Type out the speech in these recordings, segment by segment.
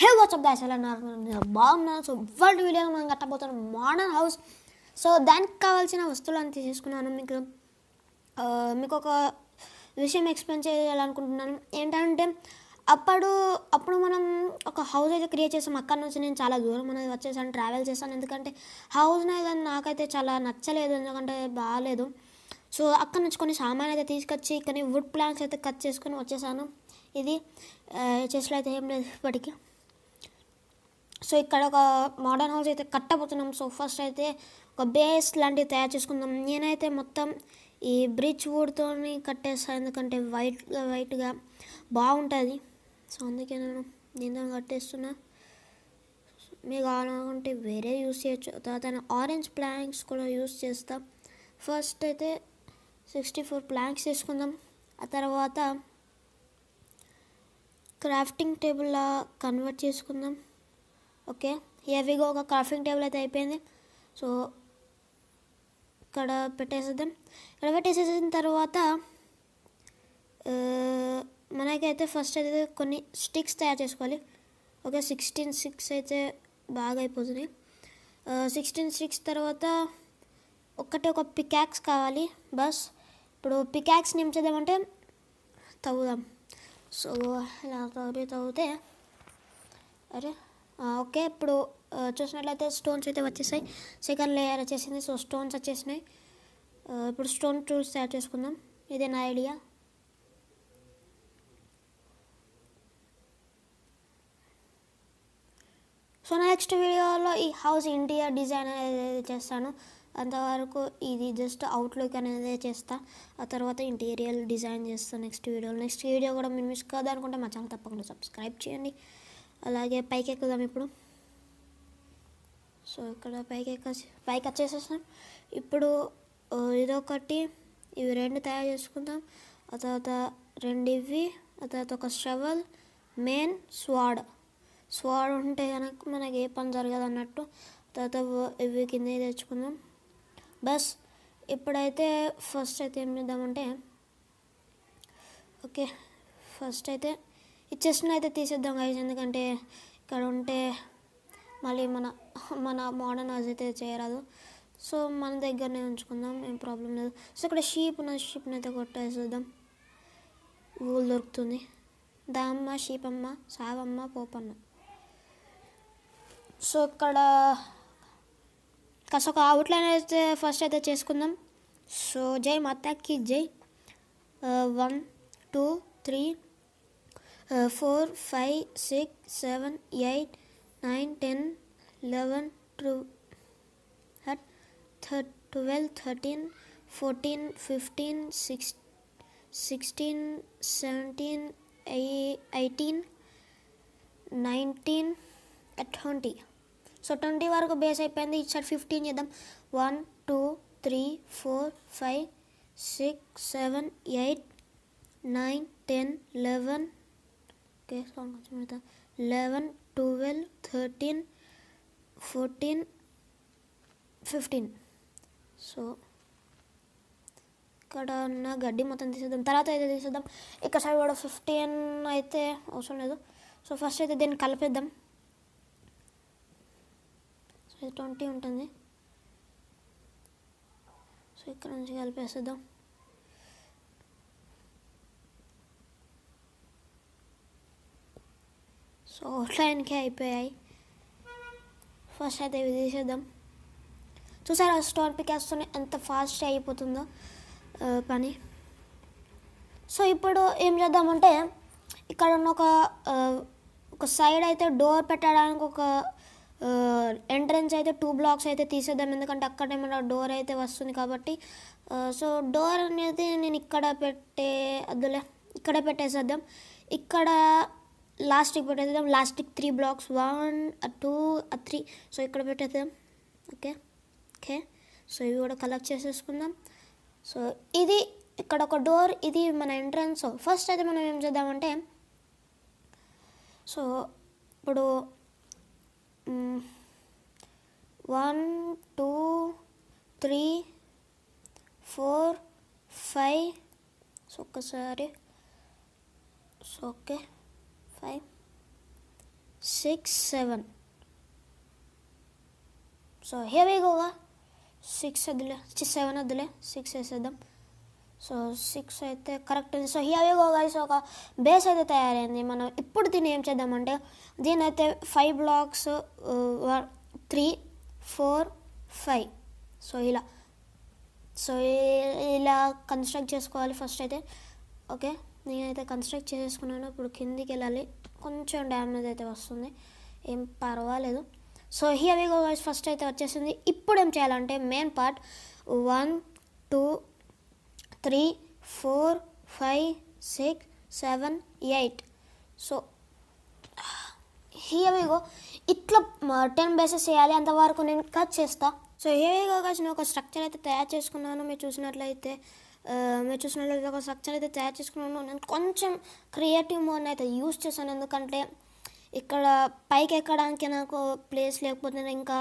హే WhatsApp gas ఎలా ఉన్నారు బాగున్నాను సో వరల్డ్ వీడియో మనం కట్టబోతున్నాం మోడర్న్ హౌస్ సో దానికి కావాల్సిన వస్తువులు అంతా తీసుకున్నాను మీకు మీకు ఒక విషయం ఎక్స్ప్లెయిన్ చేయాలనుకుంటున్నాను ఏంటంటే అప్పుడు అప్పుడు మనం ఒక హౌస్ అయితే క్రియేట్ చేసాం అక్కడ నుంచి నేను చాలా దూరం అనేది వచ్చేసాను ట్రావెల్ చేశాను ఎందుకంటే హౌస్ అనేది నాకైతే చాలా నచ్చలేదు ఎందుకంటే బాగాలేదు సో అక్కడ నుంచి కొన్ని సామాన్ అయితే తీసుకొచ్చి కొన్ని వుడ్ ప్లాంట్స్ అయితే కట్ చేసుకొని వచ్చేసాను ఇది చేసులో అయితే ఏం లేదు ఇప్పటికీ సో ఇక్కడ ఒక మోడర్న్ హౌస్ అయితే కట్టబోతున్నాం సో ఫస్ట్ అయితే ఒక బేస్ లాంటివి తయారు చేసుకుందాం నేనైతే మొత్తం ఈ బ్రిడ్జ్ వుడ్తో కట్టేస్తాను ఎందుకంటే వైట్గా వైట్గా బాగుంటుంది సో అందుకే నేను నేను కట్టేస్తున్నా మీకు కావాలనుకుంటే వేరే యూస్ చేయొచ్చు తర్వాత ఆరెంజ్ ప్లాంక్స్ కూడా యూస్ చేస్తాం ఫస్ట్ అయితే సిక్స్టీ ఫోర్ ప్లాంక్స్ తీసుకుందాం ఆ తర్వాత క్రాఫ్టింగ్ టేబుల్లా కన్వర్ట్ చేసుకుందాం ఓకే హెవీగా ఒక కాఫింగ్ టేబుల్ అయితే అయిపోయింది సో ఇక్కడ పెట్టేసేద్దాం ఇక్కడ పెట్టేసేసిన తర్వాత మనకైతే ఫస్ట్ అయితే కొన్ని స్టిక్స్ తయారు చేసుకోవాలి ఓకే సిక్స్టీన్ సిక్స్ అయితే బాగా అయిపోతుంది సిక్స్టీన్ సిక్స్ తర్వాత ఒక్కటే ఒక పికాక్స్ కావాలి బస్ ఇప్పుడు పికాక్స్ నింపేద్దామంటే తవ్వుదాం సో ఇలా తవ్వి తవ్వితే అరే ఓకే ఇప్పుడు చూసినట్లయితే స్టోన్స్ అయితే వచ్చేసాయి సెకండ్ లేయర్ వచ్చేసింది సో స్టోన్స్ వచ్చేసినాయి ఇప్పుడు స్టోన్ టూల్స్ తయారు చేసుకుందాం ఇదే నా ఐడియా సో నెక్స్ట్ వీడియోలో ఈ హౌస్ ఇంటీరియర్ డిజైన్ అనేది చేస్తాను అంతవరకు ఇది జస్ట్ అవుట్లుక్ అనేది చేస్తా ఆ తర్వాత ఇంటీరియర్ డిజైన్ చేస్తాను నెక్స్ట్ వీడియోలో నెక్స్ట్ వీడియో కూడా మీరు మిస్ కాదనుకుంటే మా ఛానల్ తప్పకుండా సబ్స్క్రైబ్ చేయండి అలాగే పైకి ఎక్కుదాం ఇప్పుడు సో ఇక్కడ పైకి ఎక్క పైకి వచ్చేసేసాం ఇప్పుడు ఇదొకటి ఇవి రెండు తయారు చేసుకుందాం ఆ తర్వాత రెండు ఇవి ఆ తర్వాత ఒక షవల్ మెయిన్ స్వాడ్ స్వాడ్ ఉంటే కనుక మనకి ఏ పని జరగదు అన్నట్టు తర్వాత ఇవి కింద తెచ్చుకుందాం బస్ ఇప్పుడైతే ఫస్ట్ అయితే ఏం చేద్దామంటే ఓకే ఫస్ట్ అయితే ఈ చెస్ట్ని అయితే తీసేద్దాం గైజ్ ఎందుకంటే ఇక్కడ ఉంటే మళ్ళీ మన మన మోడర్న్ హౌస్ అయితే చేయరాదు సో మన దగ్గరనే ఉంచుకుందాం ఏం ప్రాబ్లం లేదు సో ఇక్కడ షీప్ ఉన్న షీప్ని అయితే కొట్టేసేద్దాం ఊళ్ళు దొరుకుతుంది దామ్మ షీపమ్మ సావమ్మ పోపన్న సో ఇక్కడ కాస్త ఒక అవుట్లైన్ అయితే ఫస్ట్ అయితే చేసుకుందాం సో జై మాతాకి జై one two three four five six seven eight nine ten eleven twelve thirteen fourteen fifteen six sixteen seventeen eighteen nineteen twenty so twenty వరకు బేస్ అయిపోయింది ఇటు ఫిఫ్టీన్ చేద్దాం one two three four five six seven eight nine ten eleven cakes count కొంచెం eleven twelve thirteen fourteen fifteen so ఇక్కడ ఉన్న గడ్డి మొత్తం తీసేద్దాం తర్వాత అయితే తీసేద్దాం ఇక్కడ సైడ్ కూడా ఫిఫ్టీన్ అయితే అవసరం లేదు సో ఫస్ట్ అయితే దీన్ని కలిపేద్దాం సో ఇది ట్వంటీ ఉంటుంది సో ఇక్కడ నుంచి కలిపేసేద్దాం సో లైన్కి అయిపోయాయి ఫస్ట్ అయితే ఇవి తీసేద్దాం చూసారా స్టోన్ పికేస్తూనే ఎంత ఫాస్ట్ అయిపోతుందో పని సో ఇప్పుడు ఏం చేద్దామంటే ఇక్కడ ఉన్న ఒక ఒక సైడ్ అయితే డోర్ పెట్టడానికి ఒక ఎంట్రన్స్ అయితే టూ బ్లాక్స్ అయితే తీసేద్దాం ఎందుకంటే అక్కడ మన డోర్ అయితే వస్తుంది కాబట్టి సో డోర్ అనేది నేను ఇక్కడ పెట్టే అద్దులే ఇక్కడ పెట్టేసేద్దాం ఇక్కడ లాస్టిక్ పెట్టేద్దాం లాస్ట్కి three blocks one two three so ఇక్కడ పెట్టేద్దాం ఓకే ఓకే సో ఇవి కూడా కలెక్ట్ చేసేసుకుందాం సో ఇది ఇక్కడ ఒక డోర్ ఇది మన ఎంట్రన్స్ ఫస్ట్ అయితే మనం ఏం చేద్దామంటే సో ఇప్పుడు one two three four five so ఒక్కసారి so okay five six seven so హేవేగోగా సిక్స్ వద్దులే సెవెన్ వద్దులే సిక్స్ వేసేద్దాం సో సిక్స్ అయితే కరెక్ట్ ఉంది సో హేవేగో సో ఒక బేస్ అయితే తయారైంది మనం ఇప్పుడు దీన్ని ఏం చేద్దామంటే దీని uh, అయితే five blocks three four five so ఇలా సో ఇలా కన్స్ట్రక్ట్ చేసుకోవాలి ఫస్ట్ అయితే ఓకే నేనైతే కన్స్ట్రక్ట్ చేసేసుకున్నాను ఇప్పుడు కిందికి వెళ్ళాలి కొంచెం డ్యామేజ్ అయితే వస్తుంది ఏం పర్వాలేదు సో హీ అవి వాయిస్ ఫస్ట్ అయితే వచ్చేసింది ఇప్పుడు ఏం చేయాలంటే main part one two three four five six seven eight so here we go ఇట్లా టెన్ బేసెస్ వేయాలి అంతవరకు నేను కట్ చేస్తా సో హియవిగో నేను ఒక స్ట్రక్చర్ అయితే తయారు చేసుకున్నాను మీరు చూసినట్లయితే మీరు చూసినట్లయితే ఒక స్ట్రక్చర్ అయితే తయారు చేసుకున్నాను నేను కొంచెం క్రియేటివ్ మోడ్ని అయితే యూస్ చేశాను ఎందుకంటే ఇక్కడ పైకి ఎక్కడానికి నాకు ప్లేస్ లేకపోతే ఇంకా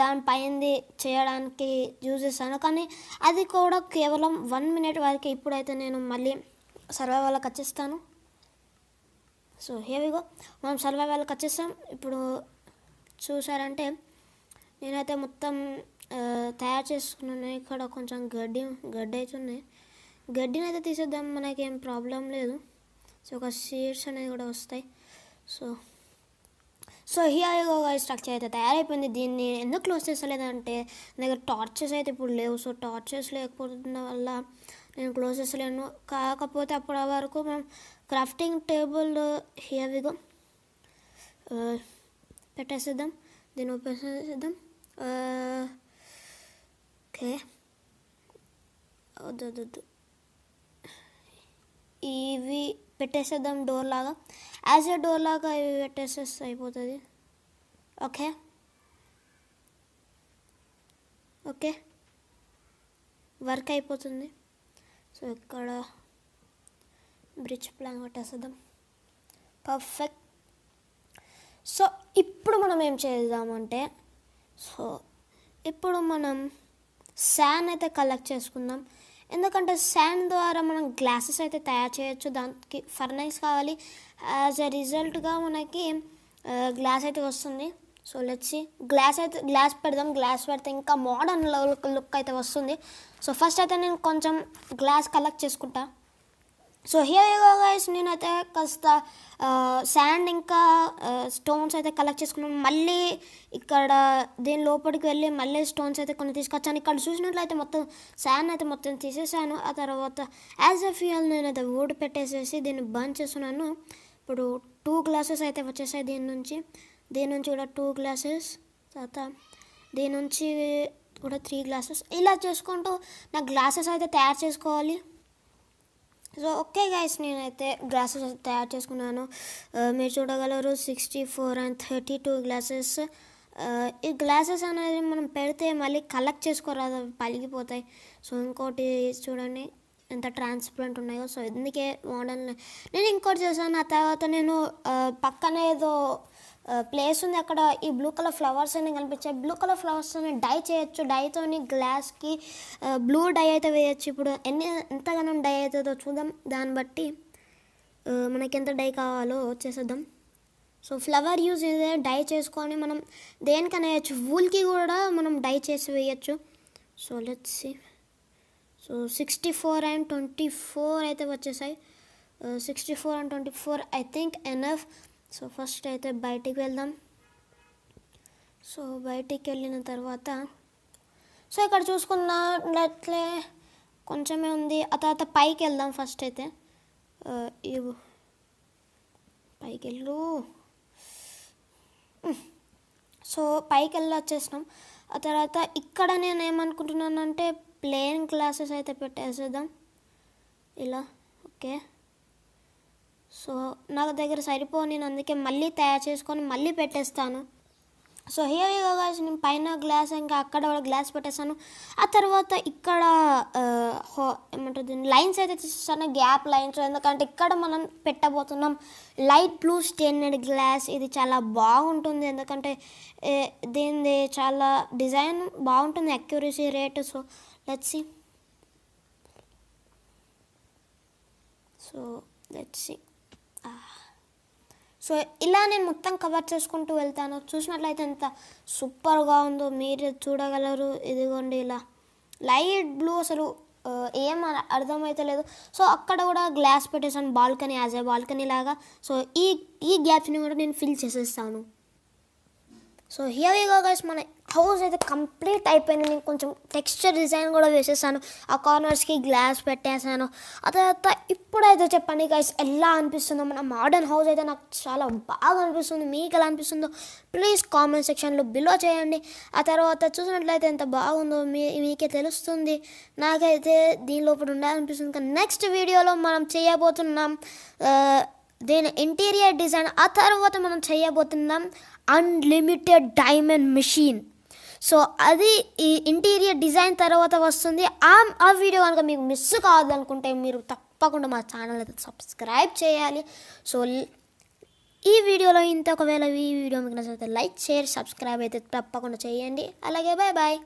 దానిపైంది చేయడానికి యూజ్ చేశాను కానీ అది కూడా కేవలం వన్ మినిట్ వరకే ఇప్పుడైతే నేను మళ్ళీ సర్వైవల్కి వచ్చేస్తాను సో హేవిగో మనం సర్వైవల్కి వచ్చేస్తాం ఇప్పుడు చూసారంటే నేనైతే మొత్తం తయారు చేసుకున్నాను ఇక్కడ కొంచెం గడ్డి గడ్డి అయితే ఉన్నాయి గడ్డిని అయితే తీసేద్దాం మనకేం ప్రాబ్లం లేదు సో ఒక సీడ్స్ అనేవి కూడా వస్తాయి సో సో హియర్గో స్ట్రక్చర్ అయితే తయారైపోయింది దీన్ని ఎందుకు క్లోజ్ చేసలేదంటే నా దగ్గర టార్చెస్ అయితే ఇప్పుడు లేవు సో టార్చెస్ లేకపోతున్న వల్ల నేను క్లోజ్ చేసలేను కాకపోతే అప్పటి వరకు మనం క్రాఫ్టింగ్ టేబుల్ హియర్విగో పెట్టేసేద్దాం దీన్ని ఓపెన్ చేసేద్దాం వద్దు ఇవి పెట్టేసేద్దాం డోర్ లాగా యాజ్ ఏ డోర్ లాగా ఇవి పెట్టేసేస్తే అయిపోతుంది ఓకే ఓకే వర్క్ అయిపోతుంది సో ఇక్కడ బ్రిడ్జ్ ప్లాన్ కొట్టేసేద్దాం పర్ఫెక్ట్ సో ఇప్పుడు మనం ఏం చేద్దామంటే సో ఇప్పుడు మనం శాన్ అయితే కలెక్ట్ చేసుకుందాం ఎందుకంటే శాన్ ద్వారా మనం గ్లాసెస్ అయితే తయారు చేయొచ్చు దానికి ఫర్నైస్ కావాలి యాజ్ ఎ రిజల్ట్గా మనకి గ్లాస్ అయితే వస్తుంది సో లెచ్చి గ్లాస్ అయితే గ్లాస్ పెడదాం గ్లాస్ పెడితే ఇంకా మోడర్న్ లుక్ అయితే వస్తుంది సో ఫస్ట్ అయితే నేను కొంచెం గ్లాస్ కలెక్ట్ చేసుకుంటా సో హియర్ యోగా గైస్ నేనైతే కాస్త శాండ్ ఇంకా స్టోన్స్ అయితే కలెక్ట్ చేసుకున్నాను మళ్ళీ ఇక్కడ దీని లోపలికి వెళ్ళి మళ్ళీ స్టోన్స్ అయితే కొన్ని తీసుకొచ్చాను ఇక్కడ చూసినట్లయితే మొత్తం శాండ్ అయితే మొత్తం తీసేసాను ఆ తర్వాత యాజ్ ఎ ఫ్యూయల్ నేనైతే ఊడి పెట్టేసేసి దీన్ని బంద్ చేస్తున్నాను ఇప్పుడు టూ గ్లాసెస్ అయితే వచ్చేసాయి దీని నుంచి దీని నుంచి కూడా టూ గ్లాసెస్ తర్వాత దీని నుంచి కూడా త్రీ గ్లాసెస్ ఇలా చేసుకుంటూ నా గ్లాసెస్ అయితే తయారు చేసుకోవాలి సో ఓకే గైస్ నేనైతే గ్లాసెస్ తయారు చేసుకున్నాను మీరు చూడగలరు sixty four and thirty two glasses ఈ గ్లాసెస్ అనేది మనం పెడితే మళ్ళీ కలెక్ట్ చేసుకోరాదు అవి పలిగిపోతాయి సో ఇంకోటి చూడండి ఎంత ట్రాన్స్పరెంట్ ఉన్నాయో సో ఇందుకే మోడల్ నేను ఇంకోటి చేశాను ఆ తర్వాత నేను పక్కన ఏదో ప్లేస్ ఉంది అక్కడ ఈ బ్లూ కలర్ ఫ్లవర్స్ అనేవి కనిపించాయి బ్లూ కలర్ ఫ్లవర్స్ అనేవి డై చేయొచ్చు డైతోని గ్లాస్కి బ్లూ డై అయితే వేయచ్చు ఇప్పుడు ఎన్ని ఎంతగానో డై అవుతుందో చూద్దాం దాన్ని బట్టి మనకి ఎంత డై కావాలో చేసేద్దాం సో ఫ్లవర్ యూజ్ ఇదే డై చేసుకొని మనం దేనికైనా వేయచ్చు వూల్కి కూడా మనం డై చేసి వేయచ్చు so let see so sixty four and twenty four అయితే వచ్చేసాయి sixty four and twenty four I think enough so first అయితే బయటికి వెళ్దాం సో బయటికి వెళ్ళిన తర్వాత సో ఇక్కడ చూసుకున్నట్లే కొంచెమే ఉంది ఆ తర్వాత పైకి వెళ్దాం ఫస్ట్ అయితే పైకి వెళ్ళు సో పైకి వెళ్ళి వచ్చేసినాం ఆ తర్వాత ఇక్కడ నేను ఏమనుకుంటున్నానంటే ప్లేన్ క్లాసెస్ అయితే పెట్టేసేద్దాం ఇలా ఓకే సో నా దగ్గర సరిపో నేను అందుకే మళ్ళీ తయారు చేసుకొని మళ్ళీ పెట్టేస్తాను సో హియర్ యూ నేను పైన గ్లాస్ ఇంకా అక్కడ కూడా గ్లాస్ పెట్టేస్తాను ఆ తర్వాత ఇక్కడ ఏమంటుంది లైన్స్ అయితే తీసేస్తాను గ్యాప్ లైన్స్ ఎందుకంటే ఇక్కడ మనం పెట్టబోతున్నాం లైట్ బ్లూ స్టెయినెడ్ గ్లాస్ ఇది చాలా బాగుంటుంది ఎందుకంటే దీనిది చాలా డిజైన్ బాగుంటుంది accuracy rate so let's so let's so ఇలా నేను మొత్తం కవర్ చేసుకుంటూ వెళ్తాను చూసినట్లయితే ఎంత సూపర్గా ఉందో మీరు చూడగలరు ఇదిగోండి ఇలా లైట్ బ్లూ అసలు ఏం లేదు సో అక్కడ కూడా గ్లాస్ పెట్టేసాను బాల్కనీ యాజ్ ఏ బాల్కనీ లాగా సో ఈ ఈ గ్యాప్ని కూడా నేను ఫిల్ చేసేస్తాను సో హియర్ గో గైస్ మన హౌస్ అయితే కంప్లీట్ అయిపోయింది నేను కొంచెం టెక్స్చర్ డిజైన్ కూడా వేసేసాను ఆ కార్నర్స్కి గ్లాస్ పెట్టేసాను ఆ తర్వాత ఇప్పుడైతే చెప్పండి గైస్ ఎలా అనిపిస్తుందో మన మోడర్న్ హౌస్ అయితే నాకు చాలా బాగా అనిపిస్తుంది మీకు ఎలా అనిపిస్తుందో ప్లీజ్ కామెంట్ సెక్షన్లో బిలో చేయండి ఆ తర్వాత చూసినట్లయితే ఎంత బాగుందో మీ మీకే తెలుస్తుంది నాకైతే దీని లోపల ఉండాలనిపిస్తుంది కానీ నెక్స్ట్ వీడియోలో మనం చేయబోతున్నాం దీని ఇంటీరియర్ డిజైన్ ఆ తర్వాత మనం చేయబోతున్నాం అన్లిమిటెడ్ డైమండ్ మిషన్ సో అది ఈ ఇంటీరియర్ డిజైన్ తర్వాత వస్తుంది ఆ ఆ వీడియో కనుక మీకు మిస్ కావాలనుకుంటే మీరు తప్పకుండా మా ఛానల్ అయితే సబ్స్క్రైబ్ చేయాలి సో ఈ వీడియోలో ఇంత ఒకవేళ ఈ వీడియో మీకు నచ్చితే లైక్ షేర్ సబ్స్క్రైబ్ అయితే తప్పకుండా చేయండి అలాగే బాయ్ బాయ్